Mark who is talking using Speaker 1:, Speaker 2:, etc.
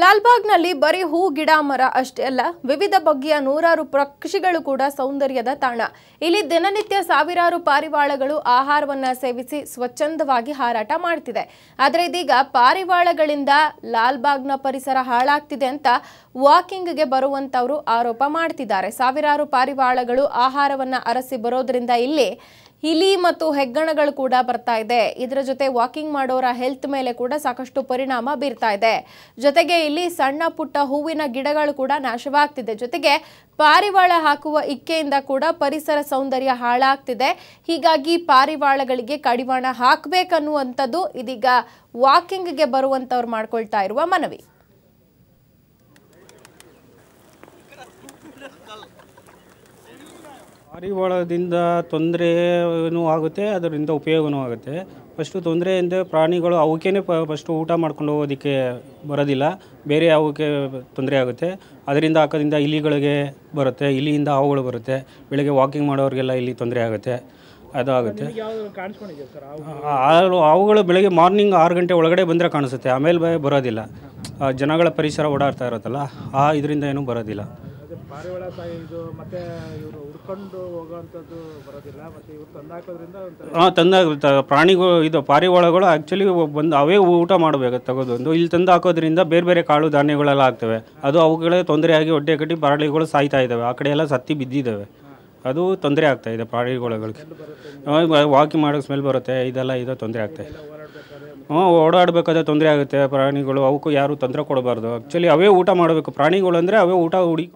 Speaker 1: ಲಾಲ್ಬಾಗ್ನಲ್ಲಿ ಬರೀ ಹೂ ಗಿಡ ಮರ ಅಷ್ಟೇ ಅಲ್ಲ ವಿವಿಧ ಬಗೆಯ ನೂರಾರು ಪಕ್ಷಿಗಳು ಕೂಡ ಸೌಂದರ್ಯದ ತಾಣ ಇಲ್ಲಿ ದಿನನಿತ್ಯ ಸಾವಿರಾರು ಪಾರಿವಾಳಗಳು ಆಹಾರವನ್ನ ಸೇವಿಸಿ ಸ್ವಚ್ಛಂದವಾಗಿ ಹಾರಾಟ ಮಾಡ್ತಿದೆ ಆದರೆ ಇದೀಗ ಪಾರಿವಾಳಗಳಿಂದ ಲಾಲ್ಬಾಗ್ನ ಪರಿಸರ ಹಾಳಾಗ್ತಿದೆ ಅಂತ ವಾಕಿಂಗ್ಗೆ ಬರುವಂತವರು ಆರೋಪ ಮಾಡ್ತಿದ್ದಾರೆ ಸಾವಿರಾರು ಪಾರಿವಾಳಗಳು ಆಹಾರವನ್ನ ಅರಸಿ ಬರೋದ್ರಿಂದ ಇಲ್ಲಿ ಇಲಿ ಮತ್ತು ಹೆಗ್ಗಣಗಳು ಕೂಡ ಬರ್ತಾ ಇದೆ ಇದರ ಜೊತೆ ವಾಕಿಂಗ್ ಮಾಡೋರ ಹೆಲ್ತ್ ಮೇಲೆ ಕೂಡ ಸಾಕಷ್ಟು ಪರಿಣಾಮ ಬೀರ್ತಾ ಇದೆ ಜೊತೆಗೆ ಇಲ್ಲಿ ಸಣ್ಣ ಪುಟ್ಟ ಹೂವಿನ ಗಿಡಗಳು ಕೂಡ ನಾಶವಾಗ್ತಿದೆ ಜೊತೆಗೆ ಪಾರಿವಾಳ ಹಾಕುವ ಇಕ್ಕೆಯಿಂದ ಕೂಡ ಪರಿಸರ ಸೌಂದರ್ಯ ಹಾಳಾಗ್ತಿದೆ ಹೀಗಾಗಿ ಪಾರಿವಾಳಗಳಿಗೆ ಕಡಿವಾಣ ಹಾಕಬೇಕನ್ನುವಂಥದ್ದು ಇದೀಗ ವಾಕಿಂಗ್ಗೆ ಬರುವಂಥವ್ರು ಮಾಡ್ಕೊಳ್ತಾ ಇರುವ ಮನವಿ
Speaker 2: ಪಾರಿವಾಳದಿಂದ ತೊಂದರೆಯೂ ಆಗುತ್ತೆ ಅದರಿಂದ ಉಪಯೋಗವೂ ಆಗುತ್ತೆ ಫಸ್ಟು ತೊಂದರೆ ಎಂದರೆ ಪ್ರಾಣಿಗಳು ಅವಕ್ಕೇ ಪ ಫಸ್ಟು ಊಟ ಮಾಡ್ಕೊಂಡು ಹೋಗೋದಕ್ಕೆ ಬರೋದಿಲ್ಲ ಬೇರೆ ಅವಕ್ಕೆ ತೊಂದರೆ ಆಗುತ್ತೆ ಅದರಿಂದ ಹಾಕೋದ್ರಿಂದ ಇಲಿಗಳಿಗೆ ಬರುತ್ತೆ ಇಲಿಯಿಂದ ಹಾವುಗಳು ಬರುತ್ತೆ ಬೆಳಗ್ಗೆ ವಾಕಿಂಗ್ ಮಾಡೋರಿಗೆಲ್ಲ ಇಲ್ಲಿ ತೊಂದರೆ ಆಗುತ್ತೆ ಅದು ಆಗುತ್ತೆ ಅವುಗಳು ಬೆಳಗ್ಗೆ ಮಾರ್ನಿಂಗ್ ಆರು ಗಂಟೆ ಒಳಗಡೆ ಬಂದರೆ ಕಾಣಿಸುತ್ತೆ ಆಮೇಲೆ ಬರೋದಿಲ್ಲ ಜನಗಳ ಪರಿಸರ ಓಡಾಡ್ತಾ ಇರುತ್ತಲ್ಲ ಆ ಇದರಿಂದ ಏನೂ ಬರೋದಿಲ್ಲ ಪಾರಿವಾಳ ತಾಯಿ ಇದು ಮತ್ತೆ ಇವರು ಹುಡ್ಕೊಂಡು ಹೋಗುವಂತದ್ದು ಬರೋದಿಲ್ಲ ಮತ್ತೆ ಇವ್ರು ತಂದಾಕೋದ್ರಿಂದ ಹಾಂ ತಂದಾಗ ಪ್ರಾಣಿಗಳು ಇದು ಪಾರಿವಾಳಗಳು ಆ್ಯಕ್ಚುಲಿ ಬಂದು ಅವೇ ಊಟ ಮಾಡಬೇಕು ಒಂದು ಇಲ್ಲಿ ತಂದು ಹಾಕೋದ್ರಿಂದ ಬೇರೆ ಬೇರೆ ಕಾಳು ಧಾನ್ಯಗಳೆಲ್ಲ ಆಗ್ತವೆ ಅದು ಅವುಗಳೇ ತೊಂದರೆಯಾಗಿ ಹೊಟ್ಟೆ ಕಟ್ಟಿ ಪ್ರಾಣಿಗಳು ಸಾಯ್ತಾ ಇದ್ದಾವೆ ಆ ಕಡೆ ಎಲ್ಲ ಸತ್ತಿ ಬಿದ್ದಿದ್ದಾವೆ ಅದು ತೊಂದರೆ ಆಗ್ತಾ ಇದೆ ಪ್ರಾಣಿಗಳಿಗೆ ವಾಕಿಂಗ್ ಮಾಡೋಕ್ಕೆ ಸ್ಮೆಲ್ ಬರುತ್ತೆ ಇದೆಲ್ಲ ಇದು ತೊಂದರೆ ಆಗ್ತಾಯಿದೆ ಹ್ಞೂ ಓಡಾಡಬೇಕಾದ್ರೆ ತೊಂದರೆ ಆಗುತ್ತೆ ಪ್ರಾಣಿಗಳು ಅವಕ್ಕೂ ಯಾರೂ ತೊಂದರೆ ಕೊಡಬಾರ್ದು ಆ್ಯಕ್ಚುಲಿ ಅವೇ ಊಟ ಮಾಡಬೇಕು ಪ್ರಾಣಿಗಳು ಅಂದರೆ ಅವೇ ಊಟ ಹುಡಿ